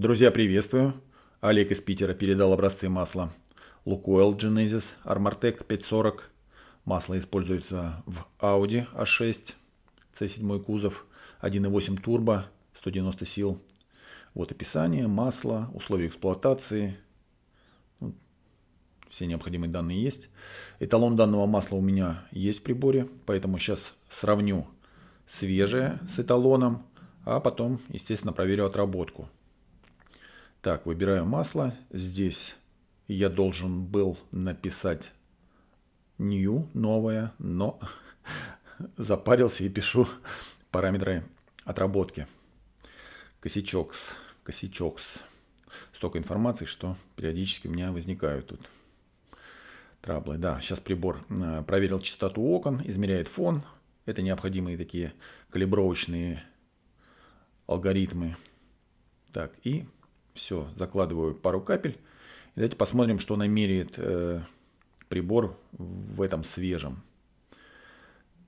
«Друзья, приветствую!» Олег из Питера передал образцы масла. Lukoil Genesis Armortec 540. Масло используется в Audi A6, а C7 кузов, 1.8 турбо, 190 сил. Вот описание, масло, условия эксплуатации. Ну, все необходимые данные есть. Эталон данного масла у меня есть в приборе, поэтому сейчас сравню свежее с эталоном, а потом, естественно, проверю отработку. Так, выбираю масло. Здесь я должен был написать new, новое, но запарился и пишу параметры отработки. Косячок, косячок. Столько информации, что периодически у меня возникают тут траблы. Да, сейчас прибор э, проверил частоту окон, измеряет фон. Это необходимые такие калибровочные алгоритмы. Так, и все, закладываю пару капель. И давайте посмотрим, что намеряет э, прибор в этом свежем.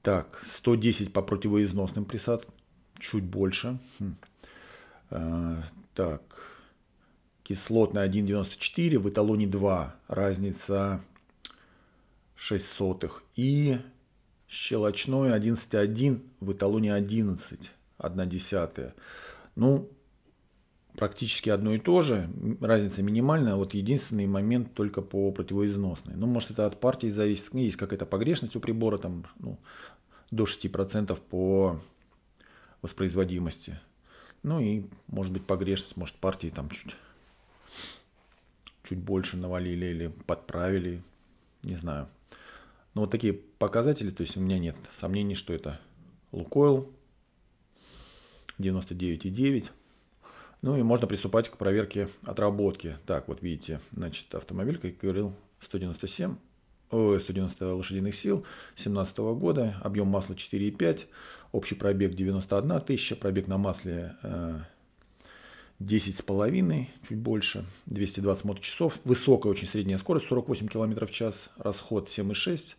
Так, 110 по противоизносным присадкам. Чуть больше. Хм. А, так, кислотная 1,94, в эталоне 2. Разница 6 сотых. И щелочной 11,1 в эталоне 11, 1 десятая. Ну, практически одно и то же, разница минимальная, а вот единственный момент только по противоизносной. Ну, может, это от партии зависит, ну, есть какая-то погрешность у прибора, там, ну, до 6% по воспроизводимости. Ну и, может быть, погрешность, может, партии там чуть, чуть больше навалили или подправили, не знаю. Но ну, вот такие показатели, то есть у меня нет сомнений, что это Лукойл 99,9. Ну и можно приступать к проверке отработки. Так, вот видите, значит, автомобиль, как я говорил, 197, 190 лошадиных сил 2017 года, объем масла 4,5, общий пробег 91 тысяча, пробег на масле 10,5, э, чуть больше, 220 моточасов, высокая очень средняя скорость, 48 км в час, расход 7,6,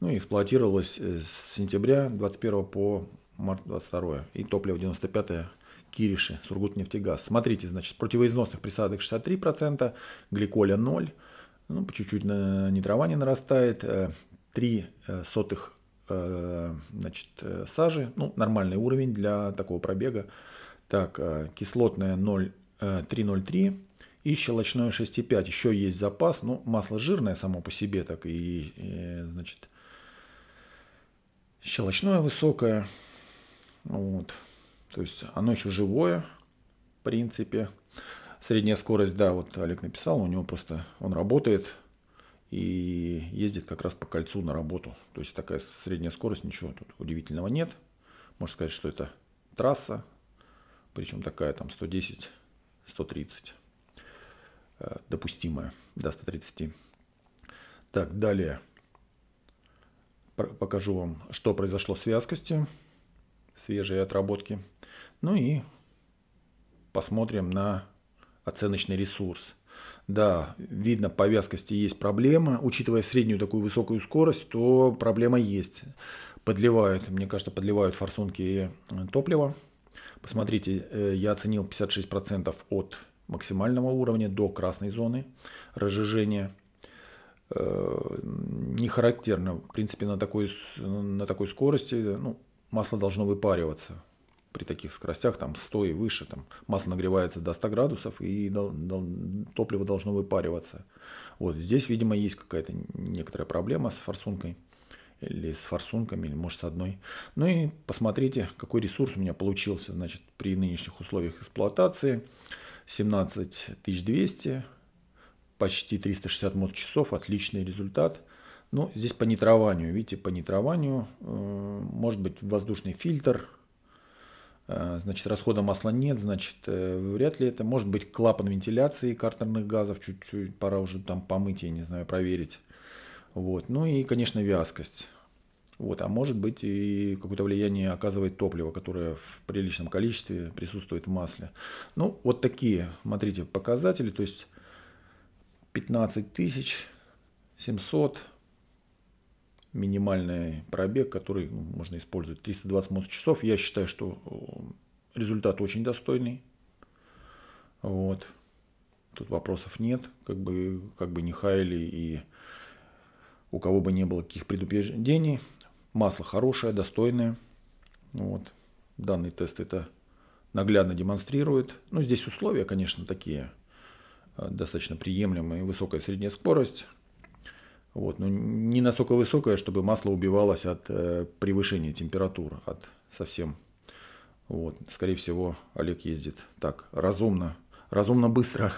ну и эксплуатировалась э, с сентября 21 по март 22 и топливо 95-е Кириши, Сургутнефтегаз. Смотрите, значит, противоизносных присадок 63%, гликоля 0, ну, по чуть-чуть на нитрование нарастает, 3 э, э, сотых э, значит, сажи, ну, нормальный уровень для такого пробега. Так, кислотная 0, 3,03 и щелочное 6,5. Еще есть запас, ну, масло жирное само по себе, так и, и значит, щелочное высокое, ну вот. То есть оно еще живое, в принципе. Средняя скорость, да, вот Олег написал, у него просто он работает и ездит как раз по кольцу на работу. То есть такая средняя скорость, ничего тут удивительного нет. Можно сказать, что это трасса, причем такая там 110, 130 э, допустимая до 130. Так, далее покажу вам, что произошло с вязкостью свежие отработки. Ну и посмотрим на оценочный ресурс. Да, видно, по вязкости есть проблема. Учитывая среднюю такую высокую скорость, то проблема есть. Подливают, мне кажется, подливают форсунки э, топлива. Посмотрите, э, я оценил 56% от максимального уровня до красной зоны разжижения. Э, не характерно, в принципе, на такой, на такой скорости, ну, масло должно выпариваться. При таких скоростях, там 100 и выше, там масло нагревается до 100 градусов и топливо должно выпариваться. Вот здесь, видимо, есть какая-то некоторая проблема с форсункой или с форсунками, или может с одной. Ну и посмотрите, какой ресурс у меня получился. Значит, при нынешних условиях эксплуатации 17200, почти 360 мод-часов, отличный результат – ну, здесь по нитрованию, видите, по нитрованию, э, может быть, воздушный фильтр, э, значит, расхода масла нет, значит, э, вряд ли это. Может быть, клапан вентиляции картерных газов, чуть-чуть пора уже там помыть, я не знаю, проверить. Вот. Ну и, конечно, вязкость. Вот. А может быть, и какое-то влияние оказывает топливо, которое в приличном количестве присутствует в масле. Ну, вот такие, смотрите, показатели. То есть 15 тысяч 700 минимальный пробег, который ну, можно использовать. 320 часов, Я считаю, что э, результат очень достойный. Вот. Тут вопросов нет. Как бы, как бы не хаяли и у кого бы не было каких предупреждений. Масло хорошее, достойное. Вот. Данный тест это наглядно демонстрирует. Ну, здесь условия, конечно, такие э, достаточно приемлемые. Высокая средняя скорость, вот, но ну, не настолько высокая, чтобы масло убивалось от э, превышения температур, от совсем. Вот, скорее всего, Олег ездит так разумно, разумно быстро.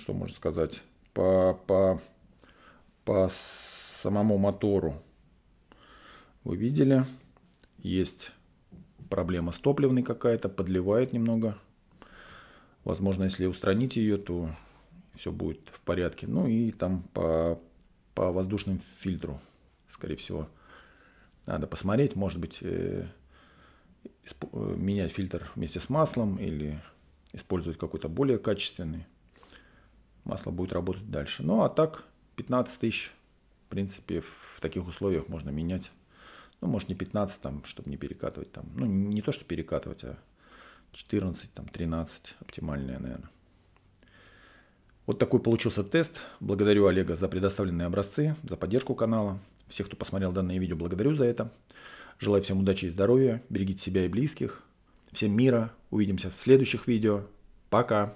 Что можно сказать? По, по, по самому мотору вы видели, есть проблема с топливной какая-то, подливает немного. Возможно, если устранить ее, то все будет в порядке. Ну и там по, по воздушным фильтру, скорее всего, надо посмотреть, может быть, э, исп- э, менять фильтр вместе с маслом или использовать какой-то более качественный. Масло будет работать дальше. Ну а так 15 тысяч, в принципе, в таких условиях можно менять. Ну, может, не 15, там, чтобы не перекатывать там. Ну, не то, что перекатывать, а 14, там, 13 оптимальное, наверное. Вот такой получился тест. Благодарю Олега за предоставленные образцы, за поддержку канала. Всех, кто посмотрел данное видео, благодарю за это. Желаю всем удачи и здоровья. Берегите себя и близких. Всем мира. Увидимся в следующих видео. Пока.